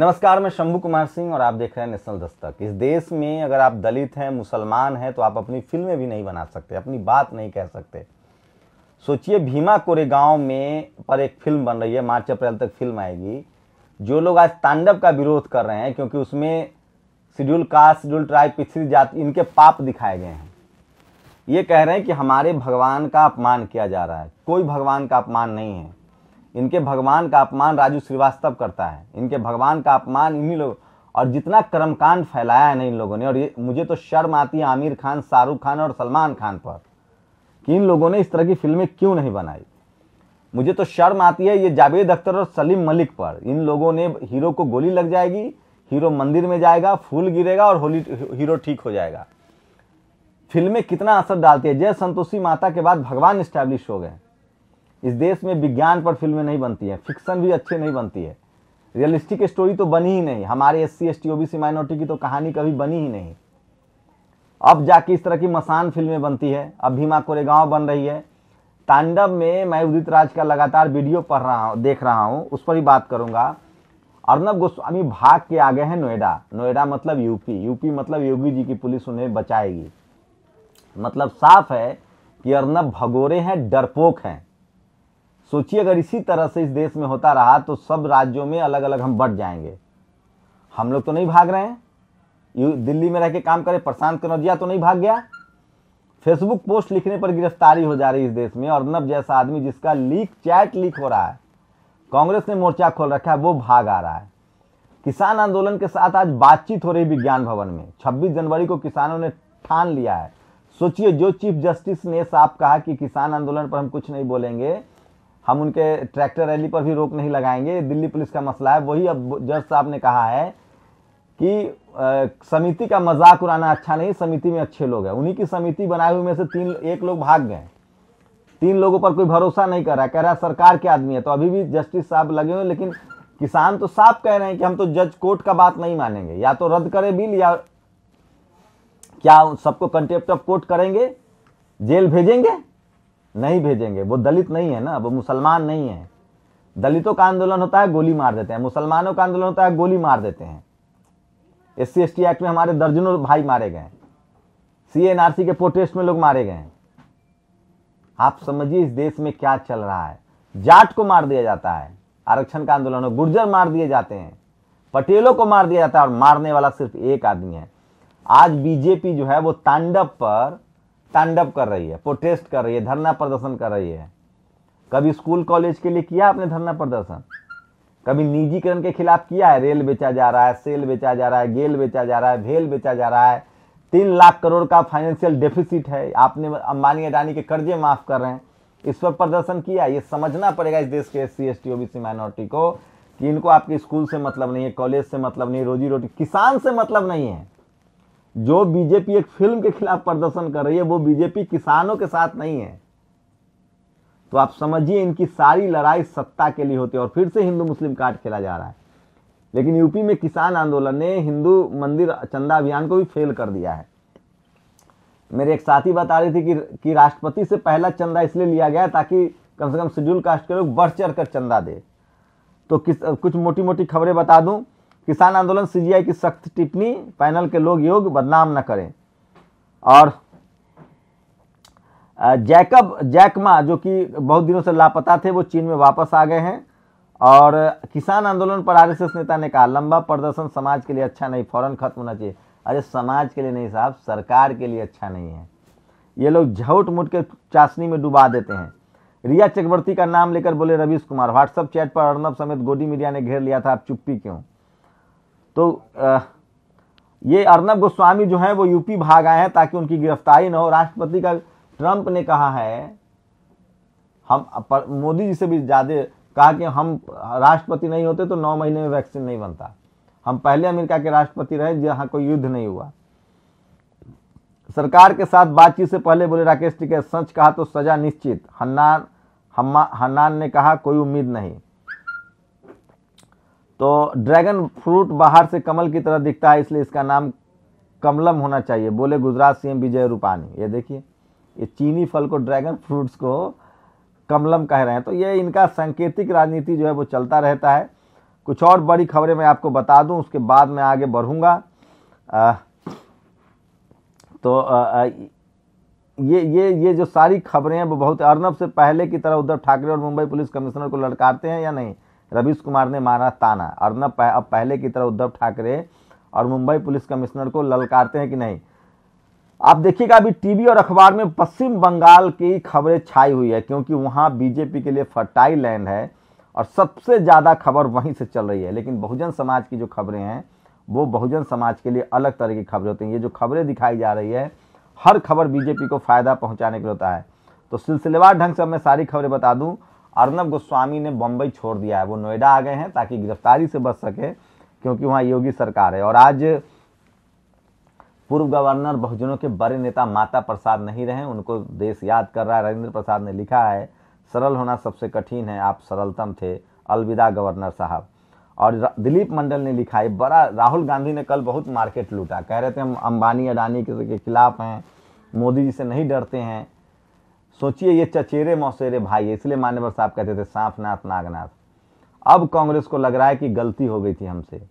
नमस्कार मैं शंभू कुमार सिंह और आप देख रहे हैं नेशनल दस्तक इस देश में अगर आप दलित हैं मुसलमान हैं तो आप अपनी फिल्में भी नहीं बना सकते अपनी बात नहीं कह सकते सोचिए भीमा कोरेगांव में पर एक फिल्म बन रही है मार्च अप्रैल तक फिल्म आएगी जो लोग आज तांडव का विरोध कर रहे हैं क्योंकि उसमें शेड्यूल कास्ट शेड्यूल ट्राइब पिछड़ी जाति इनके पाप दिखाए गए हैं ये कह रहे हैं कि हमारे भगवान का अपमान किया जा रहा है कोई भगवान का अपमान नहीं है इनके भगवान का अपमान राजू श्रीवास्तव करता है इनके भगवान का अपमान इन्हीं लोग और जितना कर्मकांड फैलाया है ना इन लोगों ने और ये मुझे तो शर्म आती है आमिर खान शाहरुख खान और सलमान खान पर कि इन लोगों ने इस तरह की फिल्में क्यों नहीं बनाई मुझे तो शर्म आती है ये जावेद अख्तर और सलीम मलिक पर इन लोगों ने हीरो को गोली लग जाएगी हीरो मंदिर में जाएगा फूल गिरेगा और होली हीरो ठीक हो जाएगा फिल्में कितना असर डालती है जय संतोषी माता के बाद भगवान स्टैब्लिश हो गए इस देश में विज्ञान पर फिल्में नहीं बनती हैं फिक्शन भी अच्छे नहीं बनती है रियलिस्टिक स्टोरी तो बनी ही नहीं हमारे S C S T OBC minority की तो कहानी कभी बनी ही नहीं अब जाके इस तरह की मसान फिल्में बनती है अब भीमा कोरेगांव बन रही है तांडव में मैं उदित राज का लगातार वीडियो पढ़ रहा हूँ देख रहा हूँ उस पर ही बात करूँगा अर्नब गोस्वामी भाग के आगे हैं नोएडा नोएडा मतलब यूपी यूपी मतलब योगी जी की पुलिस उन्हें बचाएगी मतलब साफ है कि अर्नब भगोरे हैं डरपोक हैं सोचिए अगर इसी तरह से इस देश में होता रहा तो सब राज्यों में अलग अलग हम बढ़ जाएंगे हम लोग तो नहीं भाग रहे हैं यू दिल्ली में रह के काम करे प्रशांत कनौजिया तो नहीं भाग गया फेसबुक पोस्ट लिखने पर गिरफ्तारी हो जा रही है इस देश में और अर्नब जैसा आदमी जिसका लीक चैट लीक हो रहा है कांग्रेस ने मोर्चा खोल रखा है वो भाग आ रहा है किसान आंदोलन के साथ आज बातचीत हो रही विज्ञान भवन में 26 जनवरी को किसानों ने ठान लिया है सोचिए जो चीफ जस्टिस ने साफ कहा कि किसान आंदोलन पर हम कुछ नहीं बोलेंगे हम उनके ट्रैक्टर रैली पर भी रोक नहीं लगाएंगे दिल्ली पुलिस का मसला है वही अब जज साहब ने कहा है कि समिति का मजाक उड़ाना अच्छा नहीं समिति में अच्छे लोग हैं उन्हीं की समिति बनाए हुए में से तीन एक लोग भाग गए तीन लोगों पर कोई भरोसा नहीं कर रहा कह रहा सरकार के आदमी है तो अभी भी जस्टिस साहब लगे हुए लेकिन किसान तो साफ कह रहे हैं कि हम तो जज कोर्ट का बात नहीं मानेंगे या तो रद्द करें बिल या क्या सबको कंटेप्ट ऑफ कोर्ट करेंगे जेल भेजेंगे नहीं भेजेंगे वो दलित नहीं है ना वो मुसलमान नहीं है दलितों का आंदोलन होता है गोली मार देते हैं मुसलमानों का आंदोलन होता है गोली मार देते हैं एस सी एक्ट में हमारे दर्जनों भाई मारे गए सी के प्रोटेस्ट में लोग मारे गए आप समझिए इस देश में क्या चल रहा है जाट को मार दिया जाता है आरक्षण का आंदोलन हो गुर्जर मार दिए जाते हैं पटेलों को मार दिया जाता है और मारने वाला सिर्फ एक आदमी है आज बीजेपी जो है वो तांडव पर तांडव कर रही है प्रोटेस्ट कर रही है धरना प्रदर्शन कर रही है कभी स्कूल कॉलेज के लिए किया आपने धरना प्रदर्शन कभी निजीकरण के खिलाफ किया है रेल बेचा जा रहा है सेल बेचा जा रहा है गेल बेचा जा रहा है भेल बेचा जा रहा है तीन लाख करोड़ का फाइनेंशियल डेफिसिट है आपने अंबानी अडानी के कर्जे माफ कर रहे हैं इस पर प्रदर्शन किया ये समझना पड़ेगा इस देश के S C S T OBC minority को कि इनको आपके स्कूल से मतलब नहीं है कॉलेज से मतलब नहीं रोजी रोटी किसान से मतलब नहीं है जो बीजेपी एक फिल्म के खिलाफ प्रदर्शन कर रही है वो बीजेपी किसानों के साथ नहीं है तो आप समझिए इनकी सारी लड़ाई सत्ता के लिए होती है और फिर से हिंदू मुस्लिम कार्ड खेला जा रहा है लेकिन यूपी में किसान आंदोलन ने हिंदू मंदिर चंदा अभियान को भी फेल कर दिया है मेरे एक साथी बता रहे थे कि, कि राष्ट्रपति से पहला चंदा इसलिए लिया गया ताकि कम से कम शेड्यूल कास्ट के लोग बढ़ चढ़ कर चंदा दे तो किस कुछ मोटी मोटी खबरें बता दूं किसान आंदोलन सीजीआई की सख्त टिप्पणी पैनल के लोग योग बदनाम न करें और जैकब जैकमा जो कि बहुत दिनों से लापता थे वो चीन में वापस आ गए हैं और किसान आंदोलन पर आरएसएस नेता ने कहा लंबा प्रदर्शन समाज के लिए अच्छा नहीं फौरन खत्म होना चाहिए अरे समाज के लिए नहीं साहब सरकार के लिए अच्छा नहीं है ये लोग झूठ मुठ के चाशनी में डुबा देते हैं रिया चक्रवर्ती का नाम लेकर बोले रवीश कुमार व्हाट्सअप चैट पर अर्नब समेत गोडी मीडिया ने घेर लिया था आप चुप्पी क्यों तो आ, ये अर्नब गोस्वामी जो है वो यूपी भाग आए हैं ताकि उनकी गिरफ्तारी ना हो राष्ट्रपति का ट्रंप ने कहा है हम मोदी जी से भी ज़्यादा कहा कि हम राष्ट्रपति नहीं होते तो नौ महीने में वैक्सीन नहीं बनता हम पहले अमेरिका के राष्ट्रपति रहे जहां कोई युद्ध नहीं हुआ सरकार के साथ बातचीत से पहले बोले राकेश टिकैत सच कहा तो सजा निश्चित हन्नान हन्नान ने कहा कोई उम्मीद नहीं तो ड्रैगन फ्रूट बाहर से कमल की तरह दिखता है इसलिए इसका नाम कमलम होना चाहिए बोले गुजरात सीएम विजय रूपानी ये देखिए ये चीनी फल को ड्रैगन फ्रूट्स को कमलम कह रहे हैं तो ये इनका सांकेतिक राजनीति जो है वो चलता रहता है कुछ और बड़ी खबरें मैं आपको बता दूं उसके बाद मैं आगे बढ़ूंगा आ, तो आ, ये ये ये जो सारी खबरें हैं वो बहुत अर्नब से पहले की तरह उद्धव ठाकरे और मुंबई पुलिस कमिश्नर को लड़काते हैं या नहीं रवीश कुमार ने मारा ताना अर्नब पह, अब पहले की तरह उद्धव ठाकरे और मुंबई पुलिस कमिश्नर को ललकारते हैं कि नहीं आप देखिएगा अभी टीवी और अखबार में पश्चिम बंगाल की खबरें छाई हुई है क्योंकि वहाँ बीजेपी के लिए फर्टाइल लैंड है और सबसे ज़्यादा खबर वहीं से चल रही है लेकिन बहुजन समाज की जो खबरें हैं वो बहुजन समाज के लिए अलग तरह की खबरें होती हैं ये जो खबरें दिखाई जा रही है हर खबर बीजेपी को फ़ायदा पहुंचाने के लिए होता है तो सिलसिलेवार ढंग से मैं सारी खबरें बता दूं अर्नब गोस्वामी ने बम्बई छोड़ दिया है वो नोएडा आ गए हैं ताकि गिरफ्तारी से बच सके क्योंकि वहाँ योगी सरकार है और आज पूर्व गवर्नर बहुजनों के बड़े नेता माता प्रसाद नहीं रहे उनको देश याद कर रहा है रविंद्र प्रसाद ने लिखा है सरल होना सबसे कठिन है आप सरलतम थे अलविदा गवर्नर साहब और दिलीप मंडल ने लिखा है बड़ा राहुल गांधी ने कल बहुत मार्केट लूटा कह रहे थे हम अंबानी अडानी के खिलाफ हैं मोदी जी से नहीं डरते हैं सोचिए ये चचेरे मौसेरे भाई है इसलिए मान्यवर साहब कहते थे सांपनाथ नागनाथ अब कांग्रेस को लग रहा है कि गलती हो गई थी हमसे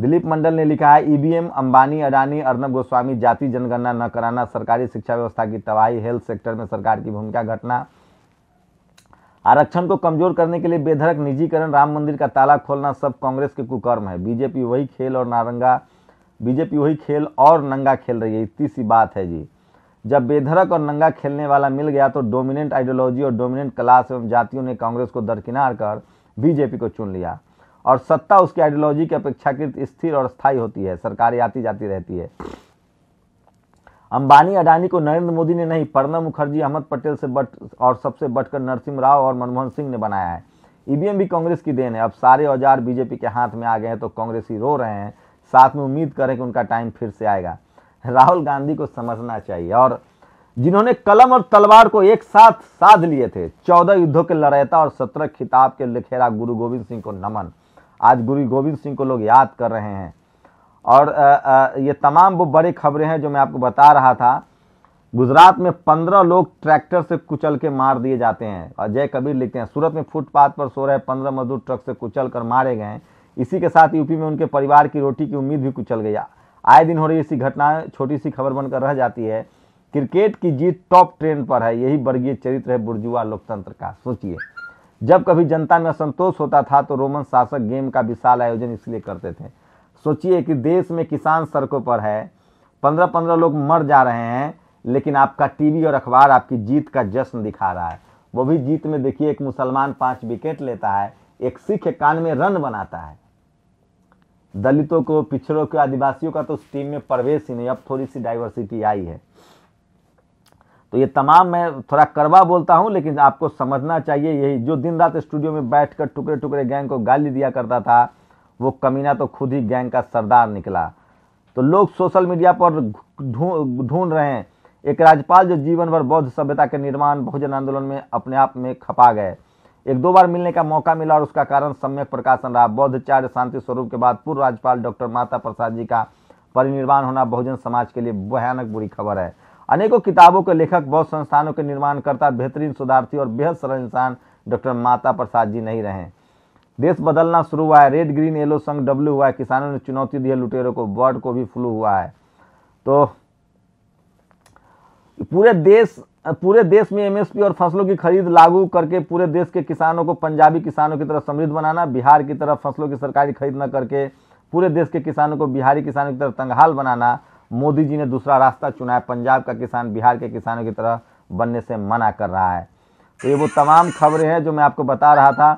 दिलीप मंडल ने लिखा है ईवीएम अंबानी अडानी अर्नब गोस्वामी जाति जनगणना न कराना सरकारी शिक्षा व्यवस्था की तबाही हेल्थ सेक्टर में सरकार की भूमिका घटना आरक्षण को कमजोर करने के लिए बेधड़क निजीकरण राम मंदिर का ताला खोलना सब कांग्रेस के कुकर्म है बीजेपी वही खेल और नारंगा बीजेपी वही खेल और नंगा खेल रही है इतनी सी बात है जी जब बेधड़क और नंगा खेलने वाला मिल गया तो डोमिनेंट आइडियोलॉजी और डोमिनेंट क्लास एवं जातियों ने कांग्रेस को दरकिनार कर बीजेपी को चुन लिया और सत्ता उसकी आइडियोलॉजी की अपेक्षाकृत स्थिर और स्थायी होती है सरकारें आती जाती रहती है अंबानी अडानी को नरेंद्र मोदी ने नहीं प्रणब मुखर्जी अहमद पटेल से बट और सबसे बटकर नरसिंह राव और मनमोहन सिंह ने बनाया है ईवीएम e भी कांग्रेस की देन है अब सारे औजार बीजेपी के हाथ में आ गए हैं तो कांग्रेसी रो रहे हैं साथ में उम्मीद करें कि उनका टाइम फिर से आएगा राहुल गांधी को समझना चाहिए और जिन्होंने कलम और तलवार को एक साथ साध लिए थे चौदह युद्धों के लड़ैता और सत्रह खिताब के लिखेरा गुरु गोविंद सिंह को नमन आज गुरु गोविंद सिंह को लोग याद कर रहे हैं और आ, आ, ये तमाम वो बड़ी खबरें हैं जो मैं आपको बता रहा था गुजरात में पंद्रह लोग ट्रैक्टर से कुचल के मार दिए जाते हैं और जय कबीर लिखते हैं सूरत में फुटपाथ पर सो रहे पंद्रह मजदूर ट्रक से कुचल कर मारे गए इसी के साथ यूपी में उनके परिवार की रोटी की उम्मीद भी कुचल गई आए दिन हो रही ऐसी घटनाएं छोटी सी खबर बनकर रह जाती है क्रिकेट की जीत टॉप ट्रेंड पर है यही वर्गीय चरित्र है बुर्जुआ लोकतंत्र का सोचिए जब कभी जनता में असंतोष होता था तो रोमन शासक गेम का विशाल आयोजन इसलिए करते थे सोचिए कि देश में किसान सड़कों पर है पंद्रह पंद्रह लोग मर जा रहे हैं लेकिन आपका टीवी और अखबार आपकी जीत का जश्न दिखा रहा है वो भी जीत में देखिए एक मुसलमान पाँच विकेट लेता है एक सिख कान में रन बनाता है दलितों को पिछड़ों को आदिवासियों का तो उस टीम में प्रवेश ही नहीं अब थोड़ी सी डाइवर्सिटी आई है तो ये तमाम मैं थोड़ा करवा बोलता हूँ लेकिन आपको समझना चाहिए यही जो दिन रात स्टूडियो में बैठकर टुकड़े टुकड़े गैंग को गाली दिया करता था वो कमीना तो खुद ही गैंग का सरदार निकला तो लोग सोशल मीडिया पर ढूंढ रहे हैं एक राज्यपाल जो जीवन भर बौद्ध सभ्यता के निर्माण बहुजन आंदोलन में अपने आप में खपा गए एक दो बार मिलने का मौका मिला और उसका कारण सम्यक प्रकाशन रहा बौद्धचार्य शांति स्वरूप के बाद पूर्व राज्यपाल डॉक्टर माता प्रसाद जी का परिनिर्वाण होना बहुजन समाज के लिए भयानक बुरी खबर है अनेकों किताबों के लेखक बौद्ध संस्थानों के निर्माणकर्ता बेहतरीन सुधार्थी और बेहद सरल इंसान डॉक्टर माता प्रसाद जी नहीं रहे देश बदलना शुरू हुआ है रेड ग्रीन येलो संघ डब्ल्यू हुआ है किसानों ने चुनौती दी है लुटेरों को बर्ड को भी फ्लू हुआ है तो पूरे देश पूरे देश में एमएसपी और फसलों की खरीद लागू करके पूरे देश के किसानों को पंजाबी किसानों की तरह समृद्ध बनाना बिहार की तरह फसलों की सरकारी खरीद न करके पूरे देश के किसानों को बिहारी किसानों की तरह तंगहाल बनाना मोदी जी ने दूसरा रास्ता चुना है पंजाब का किसान बिहार के किसानों की तरह बनने से मना कर रहा है तो ये वो तमाम खबरें हैं जो मैं आपको बता रहा था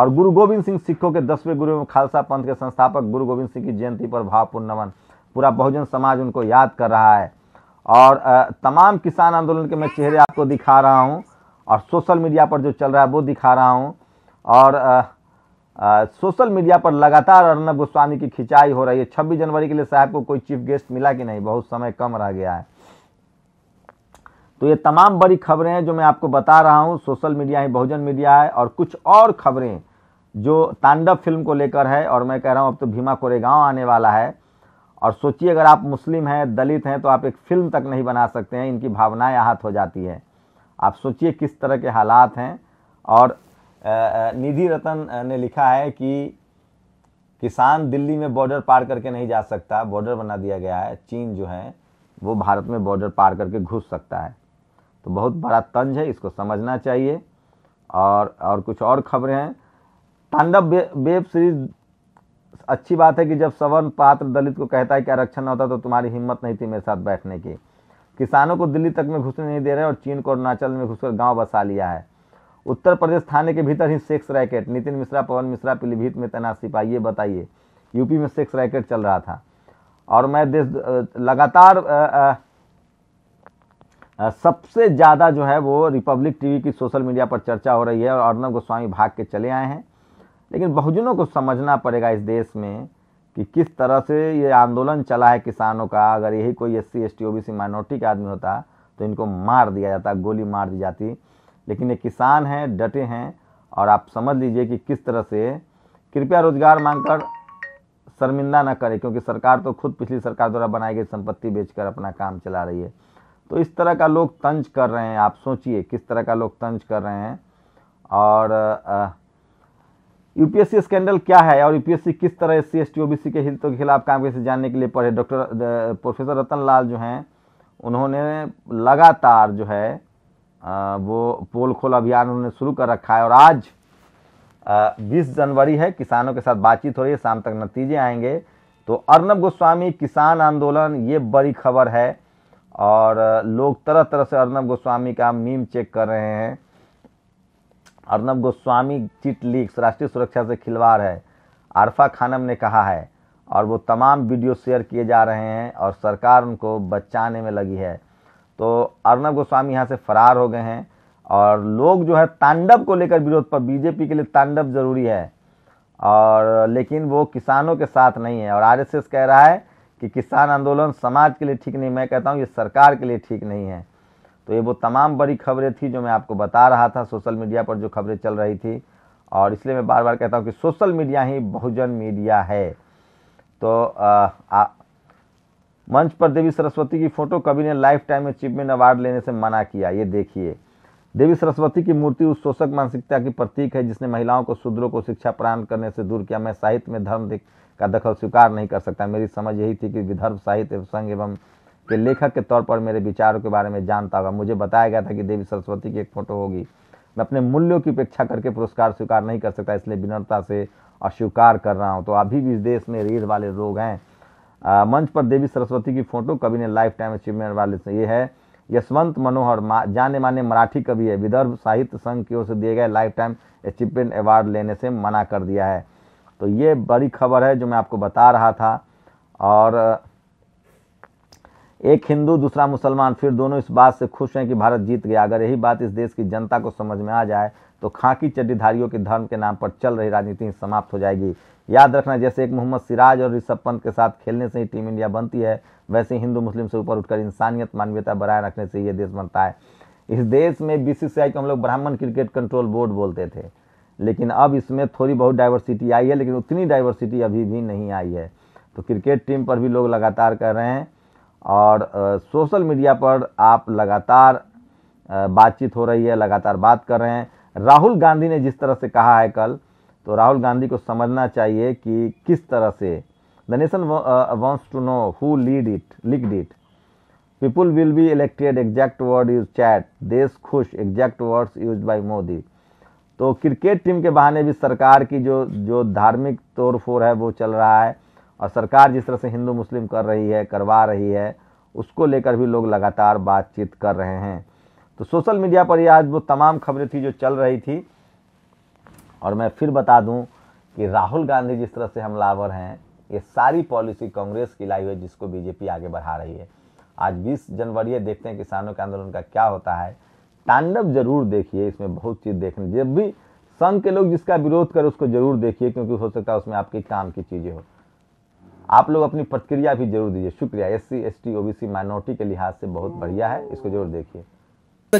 और गुरु गोविंद सिंह सिखों के दसवें गुरु खालसा पंथ के संस्थापक गुरु गोविंद सिंह की जयंती पर भावपूर्ण नमन पूरा बहुजन समाज उनको याद कर रहा है और तमाम किसान आंदोलन के मैं चेहरे आपको दिखा रहा हूँ और सोशल मीडिया पर जो चल रहा है वो दिखा रहा हूँ और सोशल मीडिया पर लगातार अर्नब गोस्वामी की खिंचाई हो रही है छब्बीस जनवरी के लिए साहब को कोई चीफ गेस्ट मिला कि नहीं बहुत समय कम रह गया है तो ये तमाम बड़ी खबरें हैं जो मैं आपको बता रहा हूँ सोशल मीडिया ही बहुजन मीडिया है और कुछ और खबरें जो तांडव फिल्म को लेकर है और मैं कह रहा हूँ अब तो भीमा कोरेगांव आने वाला है और सोचिए अगर आप मुस्लिम हैं दलित हैं तो आप एक फिल्म तक नहीं बना सकते हैं इनकी भावनाएं आहत हो जाती है आप सोचिए किस तरह के हालात हैं और निधि रतन ने लिखा है कि किसान दिल्ली में बॉर्डर पार करके नहीं जा सकता बॉर्डर बना दिया गया है चीन जो है वो भारत में बॉर्डर पार करके घुस सकता है तो बहुत बड़ा तंज है इसको समझना चाहिए और और कुछ और खबरें हैं तांडव वेब सीरीज अच्छी बात है कि जब सवर्ण पात्र दलित को कहता है कि आरक्षण होता तो तुम्हारी हिम्मत नहीं थी मेरे साथ बैठने की किसानों को दिल्ली तक में घुसने नहीं दे रहे और चीन को अरुणाचल में घुसकर गांव बसा लिया है उत्तर प्रदेश थाने के भीतर ही सेक्स रैकेट नितिन मिश्रा पवन मिश्रा पीलीभीत में तैनात सिपाही बताइए यूपी में सेक्स रैकेट चल रहा था और मैं देश लगातार आ, आ, सबसे ज़्यादा जो है वो रिपब्लिक टीवी की सोशल मीडिया पर चर्चा हो रही है और अर्नब गोस्वामी भाग के चले आए हैं लेकिन बहुजनों को समझना पड़ेगा इस देश में कि किस तरह से ये आंदोलन चला है किसानों का अगर यही कोई S C S T O B C minority का आदमी होता तो इनको मार दिया जाता गोली मार दी जाती लेकिन ये किसान हैं डटे हैं और आप समझ लीजिए कि किस तरह से कृपया रोजगार मांगकर शर्मिंदा न करें क्योंकि सरकार तो खुद पिछली सरकार द्वारा बनाई गई संपत्ति बेचकर अपना काम चला रही है तो इस तरह का लोग तंज कर रहे हैं आप सोचिए किस तरह का लोग तंज कर रहे हैं और आ, यूपीएससी स्कैंडल क्या है और यूपीएससी किस तरह एस सी एस के हितों के खिलाफ काम कैसे जानने के लिए पढ़े डॉक्टर प्रोफेसर रतन लाल जो हैं उन्होंने लगातार जो है आ, वो पोल खोल अभियान उन्होंने शुरू कर रखा है और आज बीस जनवरी है किसानों के साथ बातचीत हो रही है शाम तक नतीजे आएंगे तो अर्नब गोस्वामी किसान आंदोलन ये बड़ी खबर है और लोग तरह तरह से अर्नब गोस्वामी का मीम चेक कर रहे हैं अर्नब गोस्वामी चिट लीक्स राष्ट्रीय सुरक्षा से खिलवाड़ है आरफा खानम ने कहा है और वो तमाम वीडियो शेयर किए जा रहे हैं और सरकार उनको बचाने में लगी है तो अर्नब गोस्वामी यहाँ से फरार हो गए हैं और लोग जो है तांडव को लेकर विरोध पर बीजेपी के लिए तांडव जरूरी है और लेकिन वो किसानों के साथ नहीं है और आरएसएस कह रहा है कि किसान आंदोलन समाज के लिए ठीक नहीं मैं कहता हूँ ये सरकार के लिए ठीक नहीं है तो ये वो तमाम बड़ी खबरें थी जो मैं आपको बता रहा था सोशल मीडिया पर जो खबरें चल रही थी और इसलिए मैं बार बार कहता हूँ कि सोशल मीडिया ही बहुजन मीडिया है तो आ, आ, मंच पर देवी सरस्वती की फोटो कभी ने लाइफ टाइम अचीवमेंट अवार्ड लेने से मना किया ये देखिए देवी सरस्वती की मूर्ति उस शोषक मानसिकता की प्रतीक है जिसने महिलाओं को शूद्रों को शिक्षा प्रदान करने से दूर किया मैं साहित्य में धर्म का दखल स्वीकार नहीं कर सकता मेरी समझ यही थी कि विदर्भ साहित्य संघ एवं के लेखक के तौर पर मेरे विचारों के बारे में जानता होगा मुझे बताया गया था कि देवी सरस्वती की एक फोटो होगी मैं अपने मूल्यों की उपेक्षा करके पुरस्कार स्वीकार नहीं कर सकता इसलिए विनम्रता से अस्वीकार कर रहा हूँ तो अभी भी इस देश में रीढ़ वाले लोग हैं आ, मंच पर देवी सरस्वती की फोटो कवि ने लाइफ टाइम अचीवमेंट वाले से ये है यशवंत मनोहर जाने माने मराठी कवि है विदर्भ साहित्य संघ की ओर से दिए गए लाइफ टाइम अचीवमेंट अवार्ड लेने से मना कर दिया है तो ये बड़ी खबर है जो मैं आपको बता रहा था और एक हिंदू दूसरा मुसलमान फिर दोनों इस बात से खुश हैं कि भारत जीत गया अगर यही बात इस देश की जनता को समझ में आ जाए तो खाकी चड्डीधारियों के धर्म के नाम पर चल रही राजनीति समाप्त हो जाएगी याद रखना जैसे एक मोहम्मद सिराज और ऋषभ पंत के साथ खेलने से ही टीम इंडिया बनती है वैसे हिंदू मुस्लिम से ऊपर उठकर इंसानियत मानवीयता बनाए रखने से ये देश बनता है इस देश में बीसीसीआई को हम लोग ब्राह्मण क्रिकेट कंट्रोल बोर्ड बोलते थे लेकिन अब इसमें थोड़ी बहुत डाइवर्सिटी आई है लेकिन उतनी डाइवर्सिटी अभी भी नहीं आई है तो क्रिकेट टीम पर भी लोग लगातार कह रहे हैं और सोशल मीडिया पर आप लगातार बातचीत हो रही है लगातार बात कर रहे हैं राहुल गांधी ने जिस तरह से कहा है कल तो राहुल गांधी को समझना चाहिए कि किस तरह से the nation wants to know who lead it licked it people will be elected exact word use chat देश खुश exact words use by Modi तो क्रिकेट टीम के बहाने भी सरकार की जो जो धार्मिक तोड़ फोड़ है वो चल रहा है और सरकार जिस तरह से हिंदू मुस्लिम कर रही है करवा रही है उसको लेकर भी लोग लगातार बातचीत कर रहे हैं तो सोशल मीडिया पर आज वो तमाम खबरें थी जो चल रही थी और मैं फिर बता दूं कि राहुल गांधी जिस तरह से हमलावर हैं ये सारी पॉलिसी कांग्रेस की लाई हुई है जिसको बीजेपी आगे बढ़ा रही है आज 20 जनवरी है देखते हैं किसानों के आंदोलन का क्या होता है तांडव जरूर देखिए इसमें बहुत चीज़ देखने जब भी संघ के लोग जिसका विरोध करें उसको जरूर देखिए क्योंकि हो सकता है उसमें आपके काम की चीज़ें हो आप लोग अपनी प्रतिक्रिया भी जरूर दीजिए शुक्रिया S C S T OBC minority के लिहाज से बहुत बढ़िया है इसको जरूर देखिए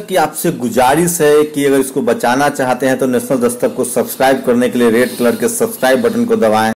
कि आपसे गुजारिश है कि अगर इसको बचाना चाहते हैं तो नेशनल दस्तक को सब्सक्राइब करने के लिए रेड कलर के सब्सक्राइब बटन को दबाएं